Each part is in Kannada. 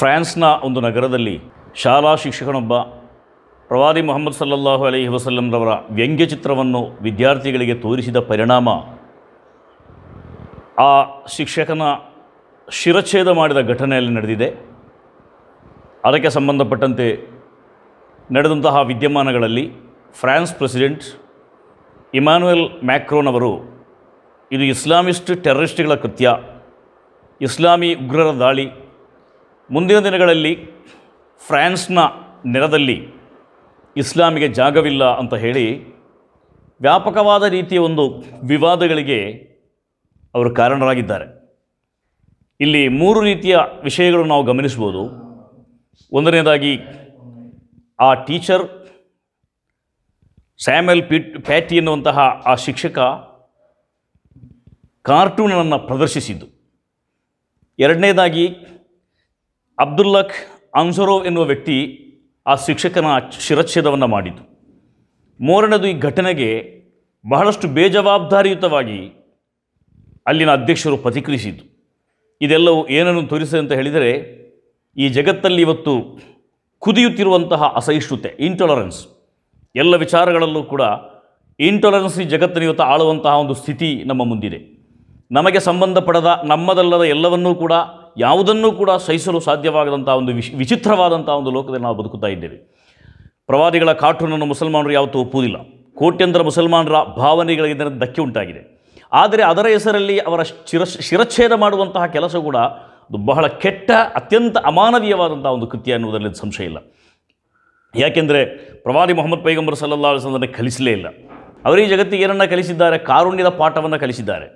ಫ್ರಾನ್ಸ್ನ ಒಂದು ನಗರದಲ್ಲಿ ಶಾಲಾ ಶಿಕ್ಷಕನೊಬ್ಬ ಪ್ರವಾದಿ ಮೊಹಮ್ಮದ್ ಸಲ್ಲಲ್ಲಾಹು ಅಲಹಿ ವಸಲ್ಲಂರವರ ವ್ಯಂಗ್ಯಚಿತ್ರವನ್ನು ವಿದ್ಯಾರ್ಥಿಗಳಿಗೆ ತೋರಿಸಿದ ಪರಿಣಾಮ ಆ ಶಿಕ್ಷಕನ ಶಿರಚ್ಛೇದ ಮಾಡಿದ ಘಟನೆಯಲ್ಲಿ ನಡೆದಿದೆ ಅದಕ್ಕೆ ಸಂಬಂಧಪಟ್ಟಂತೆ ನಡೆದಂತಹ ವಿದ್ಯಮಾನಗಳಲ್ಲಿ ಫ್ರಾನ್ಸ್ ಪ್ರೆಸಿಡೆಂಟ್ ಇಮಾನ್ಯುಯಲ್ ಮ್ಯಾಕ್ರೋನ್ ಅವರು ಇದು ಇಸ್ಲಾಮಿಸ್ಟ್ ಟೆರರಿಸ್ಟ್ಗಳ ಕೃತ್ಯ ಇಸ್ಲಾಮಿ ಉಗ್ರರ ದಾಳಿ ಮುಂದಿನ ದಿನಗಳಲ್ಲಿ ಫ್ರಾನ್ಸ್ನ ನೆಲದಲ್ಲಿ ಇಸ್ಲಾಮಿಗೆ ಜಾಗವಿಲ್ಲ ಅಂತ ಹೇಳಿ ವ್ಯಾಪಕವಾದ ರೀತಿಯ ಒಂದು ವಿವಾದಗಳಿಗೆ ಅವರು ಕಾರಣರಾಗಿದ್ದಾರೆ ಇಲ್ಲಿ ಮೂರು ರೀತಿಯ ವಿಷಯಗಳು ನಾವು ಗಮನಿಸ್ಬೋದು ಒಂದನೇದಾಗಿ ಆ ಟೀಚರ್ ಸ್ಯಾಮಲ್ ಪಿಟ್ ಪ್ಯಾಟಿ ಎನ್ನುವಂತಹ ಆ ಶಿಕ್ಷಕ ಕಾರ್ಟೂನನ್ನು ಪ್ರದರ್ಶಿಸಿದ್ದು ಎರಡನೇದಾಗಿ ಅಬ್ದುಲ್ಲಕ್ ಅನ್ಸರೋವ್ ಎನ್ನುವ ವ್ಯಕ್ತಿ ಆ ಶಿಕ್ಷಕನ ಶಿರಚ್ಛೇದವನ್ನು ಮಾಡಿತು ಮೂರನೇದು ಈ ಘಟನೆಗೆ ಬಹಳಷ್ಟು ಬೇಜವಾಬ್ದಾರಿಯುತವಾಗಿ ಅಲ್ಲಿನ ಅಧ್ಯಕ್ಷರು ಪ್ರತಿಕ್ರಿಯಿಸಿತು ಇದೆಲ್ಲವೂ ಏನನ್ನು ತೋರಿಸಿದೆ ಅಂತ ಹೇಳಿದರೆ ಈ ಜಗತ್ತಲ್ಲಿ ಇವತ್ತು ಕುದಿಯುತ್ತಿರುವಂತಹ ಅಸಹಿಷ್ಣುತೆ ಇಂಟಾಲರೆನ್ಸ್ ಎಲ್ಲ ವಿಚಾರಗಳಲ್ಲೂ ಕೂಡ ಇಂಟಾಲರೆನ್ಸ್ ಈ ಜಗತ್ತಿನ ಇವತ್ತು ಆಳುವಂತಹ ಒಂದು ಸ್ಥಿತಿ ನಮ್ಮ ಮುಂದಿದೆ ನಮಗೆ ಸಂಬಂಧಪಡದ ನಮ್ಮದಲ್ಲದ ಎಲ್ಲವನ್ನೂ ಕೂಡ ಯಾವುದನ್ನೂ ಕೂಡ ಸಹಿಸಲು ಸಾಧ್ಯವಾಗದಂಥ ಒಂದು ವಿಶ್ ವಿಚಿತ್ರವಾದಂಥ ಒಂದು ಲೋಕದಲ್ಲಿ ನಾವು ಬದುಕುತ್ತಾ ಇದ್ದೇವೆ ಪ್ರವಾದಿಗಳ ಕಾರ್ಟೂನನ್ನು ಮುಸಲ್ಮಾನರು ಯಾವತ್ತೂ ಒಪ್ಪುವುದಿಲ್ಲ ಕೋಟ್ಯಂತರ ಮುಸಲ್ಮಾನರ ಭಾವನೆಗಳಿಗೆ ಧಕ್ಕೆ ಉಂಟಾಗಿದೆ ಆದರೆ ಅದರ ಹೆಸರಲ್ಲಿ ಅವರ ಶಿರ ಶಿರಚ್ಛೇದ ಮಾಡುವಂತಹ ಕೆಲಸ ಕೂಡ ಬಹಳ ಕೆಟ್ಟ ಅತ್ಯಂತ ಅಮಾನವೀಯವಾದಂಥ ಒಂದು ಕೃತ್ಯ ಎನ್ನುವುದರಲ್ಲಿ ಸಂಶಯ ಇಲ್ಲ ಯಾಕೆಂದರೆ ಪ್ರವಾದಿ ಮೊಹಮ್ಮದ್ ಪೈಗಂಬರ್ ಸಲ್ಲಾ ಅಲ್ಸಂದನ್ನು ಕಲಿಸಲೇ ಇಲ್ಲ ಅವರೀ ಜಗತ್ತಿಗೆ ಏನನ್ನು ಕಲಿಸಿದ್ದಾರೆ ಕಾರುಣ್ಯದ ಪಾಠವನ್ನು ಕಲಿಸಿದ್ದಾರೆ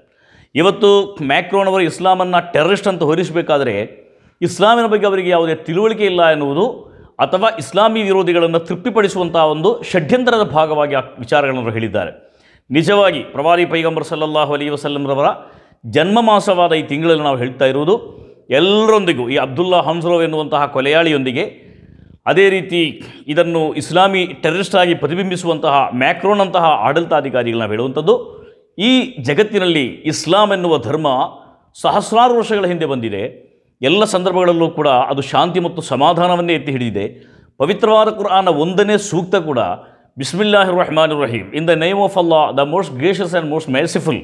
ಇವತ್ತು ಮ್ಯಾಕ್ರೋನವರು ಇಸ್ಲಾಮನ್ನು ಟೆರರಿಸ್ಟ್ ಅಂತ ಹೊರಿಸಬೇಕಾದರೆ ಇಸ್ಲಾಮಿನ ಬಗ್ಗೆ ಅವರಿಗೆ ಯಾವುದೇ ತಿಳುವಳಿಕೆ ಇಲ್ಲ ಎನ್ನುವುದು ಅಥವಾ ಇಸ್ಲಾಮಿ ವಿರೋಧಿಗಳನ್ನು ತೃಪ್ತಿಪಡಿಸುವಂಥ ಒಂದು ಷಡ್ಯಂತ್ರದ ಭಾಗವಾಗಿ ಆ ವಿಚಾರಗಳನ್ನು ಹೇಳಿದ್ದಾರೆ ನಿಜವಾಗಿ ಪ್ರವಾದಿ ಪೈಗಂಬರ್ ಸಲ್ಲಲ್ಲಾಹು ಅಲಿ ವಸಲ್ಲಂರವರ ಜನ್ಮ ಮಾಸವಾದ ಈ ತಿಂಗಳಲ್ಲಿ ನಾವು ಹೇಳ್ತಾ ಇರುವುದು ಎಲ್ಲರೊಂದಿಗೂ ಈ ಅಬ್ದುಲ್ಲಾ ಹಂಸರೋ ಎನ್ನುವಂತಹ ಕೊಲೆಯಾಳಿಯೊಂದಿಗೆ ಅದೇ ರೀತಿ ಇದನ್ನು ಇಸ್ಲಾಮಿ ಟೆರರಿಸ್ಟ್ ಆಗಿ ಪ್ರತಿಬಿಂಬಿಸುವಂತಹ ಮ್ಯಾಕ್ರೋನಂತಹ ಆಡಳಿತಾಧಿಕಾರಿಗಳನ್ನ ಹೇಳುವಂಥದ್ದು ಈ ಜಗತ್ತಿನಲ್ಲಿ ಇಸ್ಲಾಂ ಎನ್ನುವ ಧರ್ಮ ಸಹಸ್ರಾರು ವರ್ಷಗಳ ಹಿಂದೆ ಬಂದಿದೆ ಎಲ್ಲ ಸಂದರ್ಭಗಳಲ್ಲೂ ಕೂಡ ಅದು ಶಾಂತಿ ಮತ್ತು ಸಮಾಧಾನವನ್ನೇ ಎತ್ತಿ ಹಿಡಿದಿದೆ ಪವಿತ್ರವಾದ ಕುರಾನ ಒಂದನೇ ಸೂಕ್ತ ಕೂಡ ಬಿಸ್ಮಿಲ್ಲಾಹಿ ರಹಮಾನ್ ರಹೀಮ್ in the name of Allah the most gracious and most merciful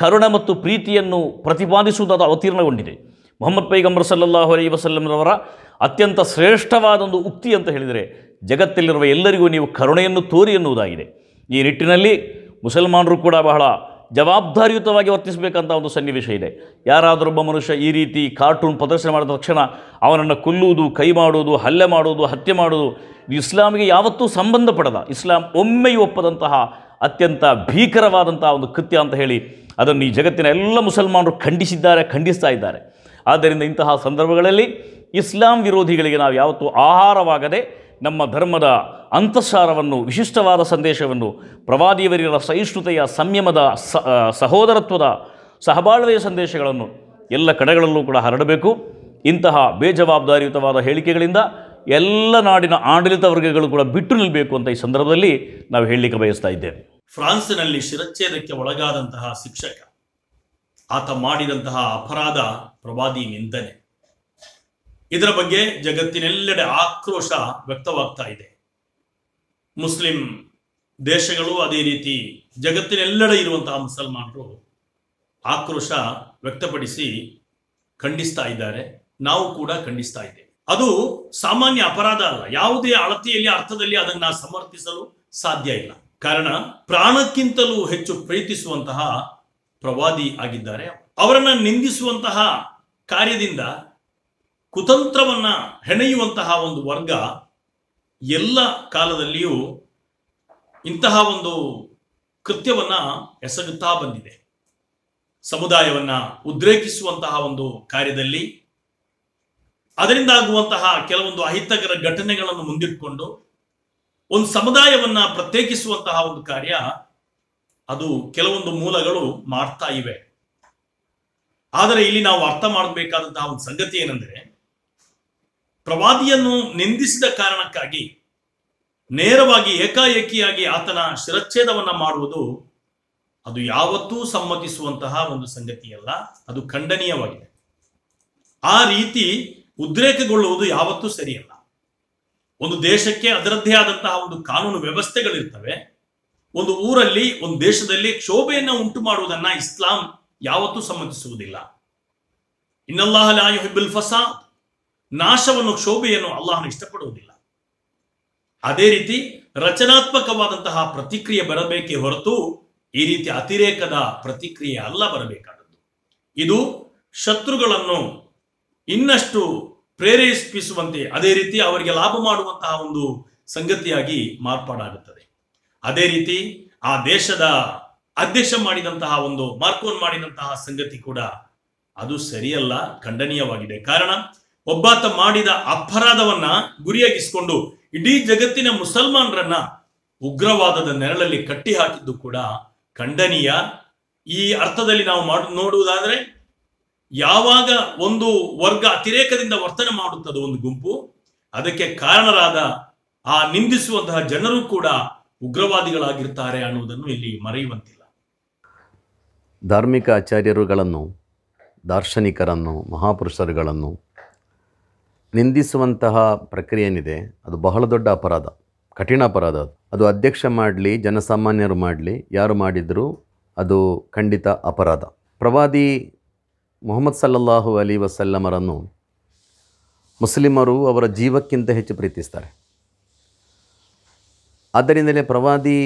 ಕರುಣ ಮತ್ತು ಪ್ರೀತಿಯನ್ನು ಪ್ರತಿಪಾದಿಸುವುದಾದ ಅವತೀರ್ಣಗೊಂಡಿದೆ ಮೊಹಮ್ಮದ್ ಪೈಗಂಬರ್ ಸಲ್ಲಲ್ಲಾಹು ಅಲೈ ರವರ ಅತ್ಯಂತ ಶ್ರೇಷ್ಠವಾದ ಒಂದು ಉಕ್ತಿ ಅಂತ ಹೇಳಿದರೆ ಜಗತ್ತಲ್ಲಿರುವ ಎಲ್ಲರಿಗೂ ನೀವು ಕರುಣೆಯನ್ನು ತೋರಿ ಎನ್ನುವುದಾಗಿದೆ ಈ ನಿಟ್ಟಿನಲ್ಲಿ ಮುಸಲ್ಮಾನರು ಕೂಡ ಬಹಳ ಜವಾಬ್ದಾರಿಯುತವಾಗಿ ವರ್ತಿಸಬೇಕಂತ ಒಂದು ಸನ್ನಿವೇಶ ಇದೆ ಯಾರಾದರೊಬ್ಬ ಮನುಷ್ಯ ಈ ರೀತಿ ಕಾರ್ಟೂನ್ ಪ್ರದರ್ಶನ ಮಾಡಿದ ತಕ್ಷಣ ಅವನನ್ನು ಕೊಲ್ಲುವುದು ಕೈ ಮಾಡುವುದು ಹಲ್ಲೆ ಮಾಡುವುದು ಹತ್ಯೆ ಮಾಡುವುದು ಇಸ್ಲಾಮಿಗೆ ಯಾವತ್ತೂ ಸಂಬಂಧಪಡದ ಇಸ್ಲಾಂ ಒಮ್ಮೆಯೂ ಒಪ್ಪದಂತಹ ಅತ್ಯಂತ ಭೀಕರವಾದಂತಹ ಒಂದು ಕೃತ್ಯ ಅಂತ ಹೇಳಿ ಅದನ್ನು ಈ ಜಗತ್ತಿನ ಎಲ್ಲ ಮುಸಲ್ಮಾನರು ಖಂಡಿಸಿದ್ದಾರೆ ಖಂಡಿಸ್ತಾ ಇದ್ದಾರೆ ಆದ್ದರಿಂದ ಇಂತಹ ಸಂದರ್ಭಗಳಲ್ಲಿ ಇಸ್ಲಾಂ ವಿರೋಧಿಗಳಿಗೆ ನಾವು ಯಾವತ್ತೂ ಆಹಾರವಾಗದೆ ನಮ್ಮ ಧರ್ಮದ ಅಂತಃಸಾರವನ್ನು ವಿಶಿಷ್ಟವಾದ ಸಂದೇಶವನ್ನು ಪ್ರವಾದಿಯವರ ಸಹಿಷ್ಣುತೆಯ ಸಂಯಮದ ಸಹೋದರತ್ವದ ಸಹಬಾಳ್ವೆಯ ಸಂದೇಶಗಳನ್ನು ಎಲ್ಲ ಕಡೆಗಳಲ್ಲೂ ಕೂಡ ಹರಡಬೇಕು ಇಂತಹ ಬೇಜವಾಬ್ದಾರಿಯುತವಾದ ಹೇಳಿಕೆಗಳಿಂದ ಎಲ್ಲ ನಾಡಿನ ಆಡಳಿತ ವರ್ಗಗಳು ಕೂಡ ಬಿಟ್ಟು ನಿಲ್ಲಬೇಕು ಅಂತ ಈ ಸಂದರ್ಭದಲ್ಲಿ ನಾವು ಹೇಳಲಿಕ್ಕೆ ಬಯಸ್ತಾ ಇದ್ದೇವೆ ಫ್ರಾನ್ಸಿನಲ್ಲಿ ಶಿರಚ್ಛೇದಕ್ಕೆ ಒಳಗಾದಂತಹ ಶಿಕ್ಷಕ ಆತ ಮಾಡಿದಂತಹ ಅಪರಾಧ ಪ್ರವಾದಿ ನಿಂದನೆ ಇದರ ಬಗ್ಗೆ ಜಗತ್ತಿನೆಲ್ಲೆಡೆ ಆಕ್ರೋಶ ವ್ಯಕ್ತವಾಗ್ತಾ ಇದೆ ಮುಸ್ಲಿಂ ದೇಶಗಳು ಅದೇ ರೀತಿ ಜಗತ್ತಿನೆಲ್ಲೆಡೆ ಇರುವಂತಹ ಮುಸಲ್ಮಾನರು ಆಕ್ರೋಶ ವ್ಯಕ್ತಪಡಿಸಿ ಖಂಡಿಸ್ತಾ ಇದ್ದಾರೆ ನಾವು ಕೂಡ ಖಂಡಿಸ್ತಾ ಇದ್ದೇವೆ ಅದು ಸಾಮಾನ್ಯ ಅಪರಾಧ ಅಲ್ಲ ಯಾವುದೇ ಅಳತೆಯಲ್ಲಿ ಅರ್ಥದಲ್ಲಿ ಅದನ್ನ ಸಮರ್ಥಿಸಲು ಸಾಧ್ಯ ಇಲ್ಲ ಕಾರಣ ಪ್ರಾಣಕ್ಕಿಂತಲೂ ಹೆಚ್ಚು ಪ್ರೀತಿಸುವಂತಹ ಪ್ರವಾದಿ ಆಗಿದ್ದಾರೆ ಅವರನ್ನ ನಿಂದಿಸುವಂತಹ ಕಾರ್ಯದಿಂದ ಕುತಂತ್ರವನ್ನ ಹೆಣೆಯುವಂತಹ ಒಂದು ವರ್ಗ ಎಲ್ಲ ಕಾಲದಲ್ಲಿಯೂ ಇಂತಹ ಒಂದು ಕೃತ್ಯವನ್ನ ಎಸಗುತ್ತಾ ಬಂದಿದೆ ಸಮುದಾಯವನ್ನ ಉದ್ರೇಕಿಸುವಂತಹ ಒಂದು ಕಾರ್ಯದಲ್ಲಿ ಅದರಿಂದ ಆಗುವಂತಹ ಕೆಲವೊಂದು ಅಹಿತಕರ ಘಟನೆಗಳನ್ನು ಮುಂದಿಟ್ಕೊಂಡು ಒಂದು ಸಮುದಾಯವನ್ನ ಪ್ರತ್ಯೇಕಿಸುವಂತಹ ಒಂದು ಕಾರ್ಯ ಅದು ಕೆಲವೊಂದು ಮೂಲಗಳು ಮಾಡ್ತಾ ಇವೆ ಆದರೆ ಇಲ್ಲಿ ನಾವು ಅರ್ಥ ಮಾಡಬೇಕಾದಂತಹ ಒಂದು ಸಂಗತಿ ಏನಂದ್ರೆ ಪ್ರವಾದಿಯನ್ನು ನಿಂದಿಸಿದ ಕಾರಣಕ್ಕಾಗಿ ನೇರವಾಗಿ ಏಕಾಏಕಿಯಾಗಿ ಆತನ ಶಿರಚ್ಛೇದವನ್ನು ಮಾಡುವುದು ಅದು ಯಾವತ್ತೂ ಸಮ್ಮತಿಸುವಂತಹ ಒಂದು ಸಂಗತಿಯಲ್ಲ ಅದು ಖಂಡನೀಯವಾಗಿದೆ ಆ ರೀತಿ ಉದ್ರೇಕಗೊಳ್ಳುವುದು ಯಾವತ್ತೂ ಸರಿಯಲ್ಲ ಒಂದು ದೇಶಕ್ಕೆ ಅದರದ್ದೇ ಆದಂತಹ ಒಂದು ಕಾನೂನು ವ್ಯವಸ್ಥೆಗಳಿರ್ತವೆ ಒಂದು ಊರಲ್ಲಿ ಒಂದು ದೇಶದಲ್ಲಿ ಕ್ಷೋಭೆಯನ್ನು ಉಂಟು ಮಾಡುವುದನ್ನು ಇಸ್ಲಾಂ ಯಾವತ್ತೂ ಸಮ್ಮತಿಸುವುದಿಲ್ಲ ಇನ್ನಲ್ಲಾಹ್ ಫಸಾ ನಾಶವನ್ನು ಕ್ಷೋಭೆಯನ್ನು ಅಲ್ಲಾಹನು ಇಷ್ಟಪಡುವುದಿಲ್ಲ ಅದೇ ರೀತಿ ರಚನಾತ್ಮಕವಾದಂತಹ ಪ್ರತಿಕ್ರಿಯೆ ಬರಬೇಕೇ ಹೊರತು ಈ ರೀತಿ ಅತಿರೇಕದ ಪ್ರತಿಕ್ರಿಯೆ ಅಲ್ಲ ಬರಬೇಕಾದದ್ದು ಇದು ಶತ್ರುಗಳನ್ನು ಇನ್ನಷ್ಟು ಪ್ರೇರೇಪಿಸುವಂತೆ ಅದೇ ರೀತಿ ಅವರಿಗೆ ಲಾಭ ಮಾಡುವಂತಹ ಒಂದು ಸಂಗತಿಯಾಗಿ ಮಾರ್ಪಾಡಾಗುತ್ತದೆ ಅದೇ ರೀತಿ ಆ ದೇಶದ ಅಧ್ಯಕ್ಷ ಮಾಡಿದಂತಹ ಒಂದು ಮಾರ್ಕೋನ್ ಮಾಡಿದಂತಹ ಸಂಗತಿ ಕೂಡ ಅದು ಸರಿಯಲ್ಲ ಖಂಡನೀಯವಾಗಿದೆ ಕಾರಣ ಒಬ್ಬಾತ ಮಾಡಿದ ಅಪರಾಧವನ್ನ ಗುರಿಯಾಗಿಸಿಕೊಂಡು ಇಡೀ ಜಗತ್ತಿನ ಮುಸಲ್ಮಾನರನ್ನ ಉಗ್ರವಾದದ ನೆರಳಲ್ಲಿ ಕಟ್ಟಿ ಹಾಕಿದ್ದು ಕೂಡ ಖಂಡನೀಯ ಈ ಅರ್ಥದಲ್ಲಿ ನಾವು ಮಾಡ ನೋಡುವುದಾದ್ರೆ ಯಾವಾಗ ಒಂದು ವರ್ಗ ಅತಿರೇಕದಿಂದ ವರ್ತನೆ ಮಾಡುತ್ತದೆ ಒಂದು ಗುಂಪು ಅದಕ್ಕೆ ಕಾರಣರಾದ ಆ ನಿಂದಿಸುವಂತಹ ಜನರು ಕೂಡ ಉಗ್ರವಾದಿಗಳಾಗಿರ್ತಾರೆ ಅನ್ನುವುದನ್ನು ಇಲ್ಲಿ ಮರೆಯುವಂತಿಲ್ಲ ಧಾರ್ಮಿಕ ಆಚಾರ್ಯರುಗಳನ್ನು ದಾರ್ಶನಿಕರನ್ನು ಮಹಾಪುರುಷರುಗಳನ್ನು ನಿಂದಿಸುವಂತಹ ಪ್ರಕ್ರಿಯೆ ಏನಿದೆ ಅದು ಬಹಳ ದೊಡ್ಡ ಅಪರಾಧ ಕಠಿಣ ಅಪರಾಧ ಅದು ಅದು ಅಧ್ಯಕ್ಷ ಮಾಡಲಿ ಜನಸಾಮಾನ್ಯರು ಮಾಡಲಿ ಯಾರು ಮಾಡಿದರೂ ಅದು ಖಂಡಿತ ಅಪರಾಧ ಪ್ರವಾದಿ ಮೊಹಮ್ಮದ್ ಸಲ್ಲಲ್ಲಾಹು ಅಲಿ ವಸಲ್ಲಮರನ್ನು ಮುಸ್ಲಿಮರು ಅವರ ಜೀವಕ್ಕಿಂತ ಹೆಚ್ಚು ಪ್ರೀತಿಸ್ತಾರೆ ಆದ್ದರಿಂದಲೇ ಪ್ರವಾದಿ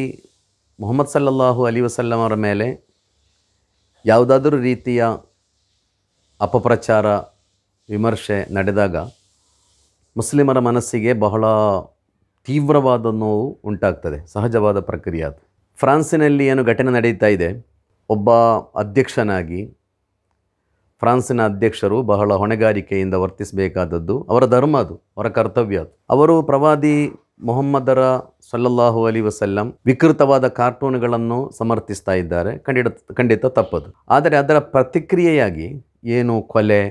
ಮೊಹಮ್ಮದ್ ಸಲ್ಲಲ್ಲಾಹು ಅಲಿ ವಸಲ್ಲಮರ ಮೇಲೆ ಯಾವುದಾದರೂ ರೀತಿಯ ಅಪಪ್ರಚಾರ ವಿಮರ್ಶೆ ನಡೆದಾಗ ಮುಸ್ಲಿಮರ ಮನಸ್ಸಿಗೆ ಬಹಳ ತೀವ್ರವಾದ ನೋವು ಉಂಟಾಗ್ತದೆ ಸಹಜವಾದ ಪ್ರಕ್ರಿಯೆ ಅದು ಫ್ರಾನ್ಸಿನಲ್ಲಿ ಏನು ಘಟನೆ ನಡೀತಾ ಇದೆ ಒಬ್ಬ ಅಧ್ಯಕ್ಷನಾಗಿ ಫ್ರಾನ್ಸಿನ ಅಧ್ಯಕ್ಷರು ಬಹಳ ಹೊಣೆಗಾರಿಕೆಯಿಂದ ವರ್ತಿಸಬೇಕಾದದ್ದು ಅವರ ಧರ್ಮ ಅದು ಅವರ ಕರ್ತವ್ಯ ಅದು ಅವರು ಪ್ರವಾದಿ ಮೊಹಮ್ಮದರ ಸಲ್ಲಲ್ಲಾಹು ಅಲಿ ವಸಲ್ಲಂ ವಿಕೃತವಾದ ಕಾರ್ಟೂನ್ಗಳನ್ನು ಸಮರ್ಥಿಸ್ತಾ ಇದ್ದಾರೆ ಖಂಡಿತ ಖಂಡಿತ ತಪ್ಪದು ಆದರೆ ಅದರ ಪ್ರತಿಕ್ರಿಯೆಯಾಗಿ ಏನು ಕೊಲೆ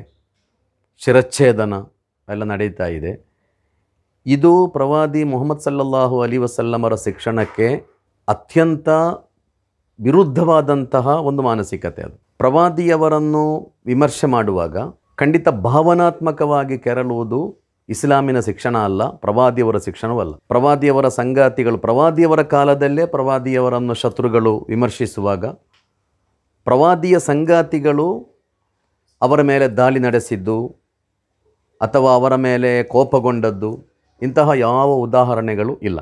ಶಿರಚ್ಛೇದನ ಎಲ್ಲ ನಡೀತಾ ಇದೆ ಇದು ಪ್ರವಾದಿ ಮೊಹಮ್ಮದ್ ಸಲ್ಲಲ್ಲಾಹು ಅಲಿ ವಸಲ್ಲಮರ ಶಿಕ್ಷಣಕ್ಕೆ ಅತ್ಯಂತ ವಿರುದ್ಧವಾದಂತಹ ಒಂದು ಮಾನಸಿಕತೆ ಅದು ಪ್ರವಾದಿಯವರನ್ನು ವಿಮರ್ಶೆ ಮಾಡುವಾಗ ಖಂಡಿತ ಭಾವನಾತ್ಮಕವಾಗಿ ಕೆರಳುವುದು ಇಸ್ಲಾಮಿನ ಶಿಕ್ಷಣ ಅಲ್ಲ ಪ್ರವಾದಿಯವರ ಶಿಕ್ಷಣವಲ್ಲ ಪ್ರವಾದಿಯವರ ಸಂಗಾತಿಗಳು ಪ್ರವಾದಿಯವರ ಕಾಲದಲ್ಲೇ ಪ್ರವಾದಿಯವರನ್ನು ಶತ್ರುಗಳು ವಿಮರ್ಶಿಸುವಾಗ ಪ್ರವಾದಿಯ ಸಂಗಾತಿಗಳು ಅವರ ಮೇಲೆ ದಾಳಿ ನಡೆಸಿದ್ದು ಅಥವಾ ಅವರ ಮೇಲೆ ಕೋಪಗೊಂಡದ್ದು ಇಂತಹ ಯಾವ ಉದಾಹರಣೆಗಳು ಇಲ್ಲ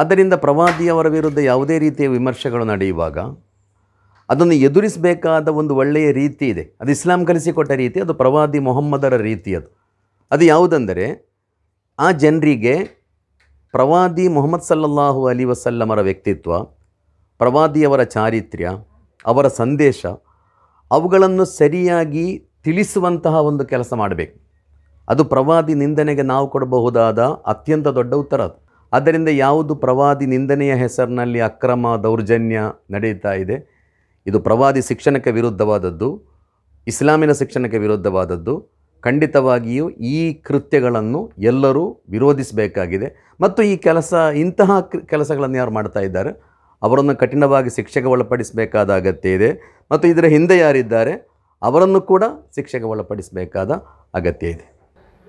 ಆದ್ದರಿಂದ ಪ್ರವಾದಿಯವರ ವಿರುದ್ಧ ಯಾವುದೇ ರೀತಿಯ ವಿಮರ್ಶೆಗಳು ನಡೆಯುವಾಗ ಅದನ್ನು ಎದುರಿಸಬೇಕಾದ ಒಂದು ಒಳ್ಳೆಯ ರೀತಿ ಇದೆ ಅದು ಇಸ್ಲಾಂ ಕಲಿಸಿಕೊಟ್ಟ ರೀತಿ ಅದು ಪ್ರವಾದಿ ಮೊಹಮ್ಮದರ ರೀತಿ ಅದು ಅದು ಯಾವುದೆಂದರೆ ಆ ಜನರಿಗೆ ಪ್ರವಾದಿ ಮೊಹಮ್ಮದ್ ಸಲ್ಲಲ್ಲಾಹು ಅಲಿ ವಸಲ್ಲಮರ ವ್ಯಕ್ತಿತ್ವ ಪ್ರವಾದಿಯವರ ಚಾರಿತ್ರ್ಯ ಅವರ ಸಂದೇಶ ಅವುಗಳನ್ನು ಸರಿಯಾಗಿ ತಿಳಿಸುವಂತಹ ಒಂದು ಕೆಲಸ ಮಾಡಬೇಕು ಅದು ಪ್ರವಾದಿ ನಿಂದನೆಗೆ ನಾವು ಕೊಡಬಹುದಾದ ಅತ್ಯಂತ ದೊಡ್ಡ ಉತ್ತರ ಅದು ಆದ್ದರಿಂದ ಯಾವುದು ಪ್ರವಾದಿ ನಿಂದನೆಯ ಹೆಸರಿನಲ್ಲಿ ಅಕ್ರಮ ದೌರ್ಜನ್ಯ ನಡೀತಾ ಇದೆ ಇದು ಪ್ರವಾದಿ ಶಿಕ್ಷಣಕ್ಕೆ ವಿರುದ್ಧವಾದದ್ದು ಇಸ್ಲಾಮಿನ ಶಿಕ್ಷಣಕ್ಕೆ ವಿರುದ್ಧವಾದದ್ದು ಖಂಡಿತವಾಗಿಯೂ ಈ ಕೃತ್ಯಗಳನ್ನು ಎಲ್ಲರೂ ವಿರೋಧಿಸಬೇಕಾಗಿದೆ ಮತ್ತು ಈ ಕೆಲಸ ಇಂತಹ ಕೆಲಸಗಳನ್ನು ಯಾರು ಮಾಡ್ತಾ ಇದ್ದಾರೆ ಅವರನ್ನು ಕಠಿಣವಾಗಿ ಶಿಕ್ಷೆಗೆ ಒಳಪಡಿಸಬೇಕಾದ ಅಗತ್ಯ ಇದೆ ಮತ್ತು ಇದರ ಹಿಂದೆ ಯಾರಿದ್ದಾರೆ ಅವರನ್ನು ಕೂಡ ಶಿಕ್ಷೆಗೆ ಒಳಪಡಿಸಬೇಕಾದ ಅಗತ್ಯ ಇದೆ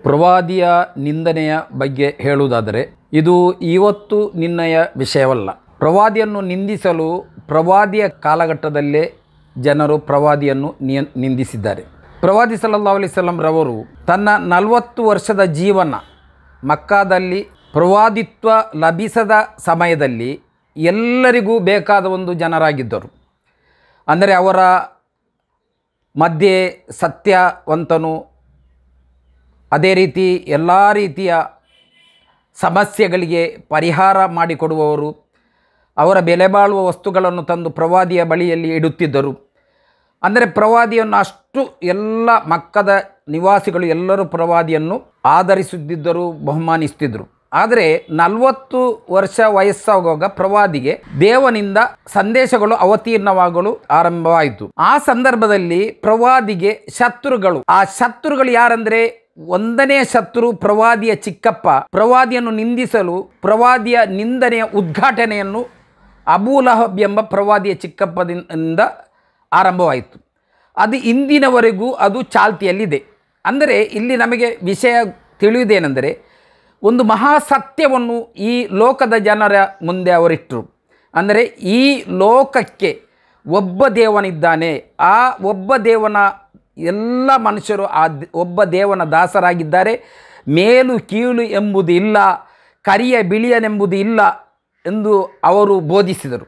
ಪ್ರವಾದಿಯ ನಿಂದನೆಯ ಬಗ್ಗೆ ಹೇಳುವುದಾದರೆ ಇದು ಇವತ್ತು ನಿನ್ನೆಯ ವಿಷಯವಲ್ಲ ಪ್ರವಾದಿಯನ್ನು ನಿಂದಿಸಲು ಪ್ರವಾದಿಯ ಕಾಲಘಟ್ಟದಲ್ಲೇ ಜನರು ಪ್ರವಾದಿಯನ್ನು ನಿಂದಿಸಿದ್ದಾರೆ ಪ್ರವಾದಿ ಸಲ್ಲಾ ಅಲಿ ರವರು ತನ್ನ ನಲವತ್ತು ವರ್ಷದ ಜೀವನ ಮಕ್ಕಾದಲ್ಲಿ ಪ್ರವಾದಿತ್ವ ಲಭಿಸದ ಸಮಯದಲ್ಲಿ ಎಲ್ಲರಿಗೂ ಬೇಕಾದ ಒಂದು ಜನರಾಗಿದ್ದರು ಅಂದರೆ ಅವರ ಮಧ್ಯೆ ಸತ್ಯವಂತನು ಅದೇ ರೀತಿ ಎಲ್ಲ ರೀತಿಯ ಸಮಸ್ಯೆಗಳಿಗೆ ಪರಿಹಾರ ಮಾಡಿಕೊಡುವವರು ಅವರ ಬೆಲೆ ಬಾಳುವ ವಸ್ತುಗಳನ್ನು ತಂದು ಪ್ರವಾದಿಯ ಬಳಿಯಲ್ಲಿ ಇಡುತ್ತಿದ್ದರು ಅಂದರೆ ಪ್ರವಾದಿಯನ್ನು ಅಷ್ಟು ಎಲ್ಲ ಮಕ್ಕದ ನಿವಾಸಿಗಳು ಎಲ್ಲರೂ ಪ್ರವಾದಿಯನ್ನು ಆಧರಿಸುತ್ತಿದ್ದರು ಬಹುಮಾನಿಸ್ತಿದ್ದರು ಆದರೆ ನಲವತ್ತು ವರ್ಷ ವಯಸ್ಸಾಗುವಾಗ ಪ್ರವಾದಿಗೆ ದೇವನಿಂದ ಸಂದೇಶಗಳು ಅವತೀರ್ಣವಾಗಲು ಆರಂಭವಾಯಿತು ಆ ಸಂದರ್ಭದಲ್ಲಿ ಪ್ರವಾದಿಗೆ ಶತ್ರುಗಳು ಆ ಶತ್ರುಗಳು ಯಾರಂದ್ರೆ ಒಂದನೇ ಶತ್ರು ಪ್ರವಾದಿಯ ಚಿಕ್ಕಪ್ಪ ಪ್ರವಾದಿಯನ್ನು ನಿಂದಿಸಲು ಪ್ರವಾದಿಯ ನಿಂದನೆಯ ಉದ್ಘಾಟನೆಯನ್ನು ಅಬೂಲಹಬ್ ಎಂಬ ಪ್ರವಾದಿಯ ಚಿಕ್ಕಪ್ಪದಿಂದ ಆರಂಭವಾಯಿತು ಅದು ಇಂದಿನವರೆಗೂ ಅದು ಚಾಲ್ತಿಯಲ್ಲಿದೆ ಅಂದರೆ ಇಲ್ಲಿ ನಮಗೆ ವಿಷಯ ತಿಳಿಯುವುದೇನೆಂದರೆ ಒಂದು ಮಹಾಸತ್ಯವನ್ನು ಈ ಲೋಕದ ಜನರ ಮುಂದೆ ಅವರಿಟ್ಟರು ಅಂದರೆ ಈ ಲೋಕಕ್ಕೆ ಒಬ್ಬ ದೇವನಿದ್ದಾನೆ ಆ ಒಬ್ಬ ದೇವನ ಎಲ್ಲ ಮನುಷ್ಯರು ಆ ಒಬ್ಬ ದೇವನ ದಾಸರಾಗಿದ್ದಾರೆ ಮೇಲು ಕೀಳು ಎಂಬುದು ಇಲ್ಲ ಕರಿಯ ಬಿಳಿಯನೆಂಬುದು ಇಲ್ಲ ಎಂದು ಅವರು ಬೋಧಿಸಿದರು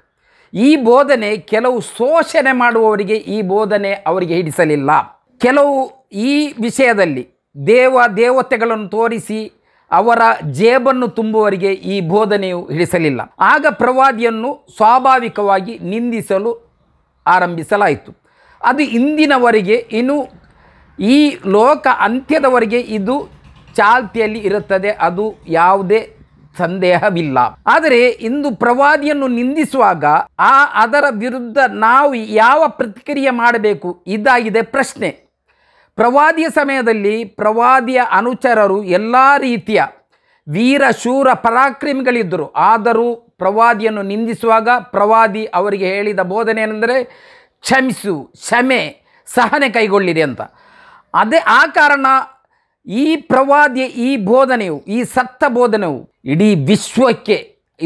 ಈ ಬೋಧನೆ ಕೆಲವು ಶೋಷಣೆ ಮಾಡುವವರಿಗೆ ಈ ಬೋಧನೆ ಅವರಿಗೆ ಹಿಡಿಸಲಿಲ್ಲ ಕೆಲವು ಈ ವಿಷಯದಲ್ಲಿ ದೇವ ದೇವತೆಗಳನ್ನು ತೋರಿಸಿ ಅವರ ಜೇಬನ್ನು ತುಂಬುವವರಿಗೆ ಈ ಬೋಧನೆಯು ಹಿಡಿಸಲಿಲ್ಲ ಆಗ ಪ್ರವಾದಿಯನ್ನು ಸ್ವಾಭಾವಿಕವಾಗಿ ನಿಂದಿಸಲು ಆರಂಭಿಸಲಾಯಿತು ಅದು ಇಂದಿನವರೆಗೆ ಇನ್ನು ಈ ಲೋಕ ಅಂತ್ಯದವರೆಗೆ ಇದು ಚಾಲ್ತಿಯಲ್ಲಿ ಇರುತ್ತದೆ ಅದು ಯಾವುದೇ ಸಂದೇಹವಿಲ್ಲ ಆದರೆ ಇಂದು ಪ್ರವಾದಿಯನ್ನು ನಿಂದಿಸುವಾಗ ಆ ಅದರ ವಿರುದ್ಧ ನಾವು ಯಾವ ಪ್ರತಿಕ್ರಿಯೆ ಮಾಡಬೇಕು ಇದಾಗಿದೆ ಪ್ರಶ್ನೆ ಪ್ರವಾದಿಯ ಸಮಯದಲ್ಲಿ ಪ್ರವಾದಿಯ ಅನುಚರರು ಎಲ್ಲ ರೀತಿಯ ವೀರ ಶೂರ ಪರಾಕ್ರಮಿಗಳಿದ್ದರು ಆದರೂ ಪ್ರವಾದಿಯನ್ನು ನಿಂದಿಸುವಾಗ ಪ್ರವಾದಿ ಅವರಿಗೆ ಹೇಳಿದ ಬೋಧನೆ ಏನೆಂದರೆ ಕ್ಷಮಿಸು ಕ್ಷಮೆ ಸಹನೆ ಕೈಗೊಳ್ಳಿರಿ ಅಂತ ಅದೇ ಆ ಕಾರಣ ಈ ಪ್ರವಾದಿಯ ಈ ಬೋಧನೆಯು ಈ ಸತ್ತ ಬೋಧನೆಯು ಇಡೀ ವಿಶ್ವಕ್ಕೆ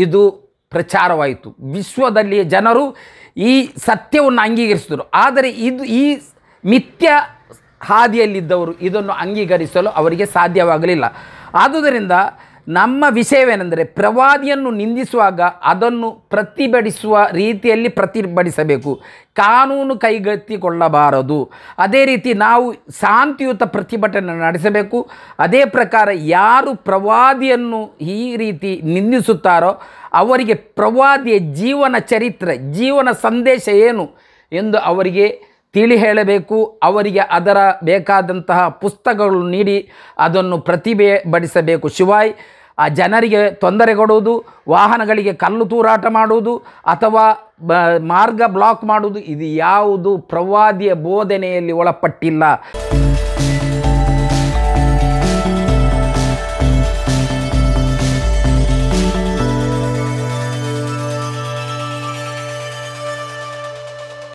ಇದು ಪ್ರಚಾರವಾಯಿತು ವಿಶ್ವದಲ್ಲಿ ಜನರು ಈ ಸತ್ಯವನ್ನು ಅಂಗೀಕರಿಸಿದರು ಆದರೆ ಇದು ಈ ಮಿಥ್ಯ ಹಾದಿಯಲ್ಲಿದ್ದವರು ಇದನ್ನು ಅಂಗೀಕರಿಸಲು ಅವರಿಗೆ ಸಾಧ್ಯವಾಗಲಿಲ್ಲ ಆದುದರಿಂದ ನಮ್ಮ ವಿಷಯವೇನೆಂದರೆ ಪ್ರವಾದಿಯನ್ನು ನಿಂದಿಸುವಾಗ ಅದನ್ನು ಪ್ರತಿಭಟಿಸುವ ರೀತಿಯಲ್ಲಿ ಪ್ರತಿಭಟಿಸಬೇಕು ಕಾನೂನು ಕೈಗೆತ್ತಿಕೊಳ್ಳಬಾರದು ಅದೇ ರೀತಿ ನಾವು ಶಾಂತಿಯುತ ಪ್ರತಿಭಟನೆ ನಡೆಸಬೇಕು ಅದೇ ಪ್ರಕಾರ ಯಾರು ಪ್ರವಾದಿಯನ್ನು ಈ ರೀತಿ ನಿಂದಿಸುತ್ತಾರೋ ಅವರಿಗೆ ಪ್ರವಾದಿಯ ಜೀವನ ಚರಿತ್ರೆ ಜೀವನ ಸಂದೇಶ ಏನು ಎಂದು ಅವರಿಗೆ ತಿಳಿ ಹೇಳಬೇಕು ಅವರಿಗೆ ಅದರ ಬೇಕಾದಂತಹ ಪುಸ್ತಕಗಳು ನೀಡಿ ಅದನ್ನು ಪ್ರತಿಭೆ ಬಡಿಸಬೇಕು ಶಿವಾಯ್ ಆ ಜನರಿಗೆ ತೊಂದರೆ ಕೊಡುವುದು ವಾಹನಗಳಿಗೆ ಕಲ್ಲು ತೂರಾಟ ಮಾಡುವುದು ಅಥವಾ ಮಾರ್ಗ ಬ್ಲಾಕ್ ಮಾಡುವುದು ಇದು ಯಾವುದು ಪ್ರವಾದಿಯ ಬೋಧನೆಯಲ್ಲಿ ಒಳಪಟ್ಟಿಲ್ಲ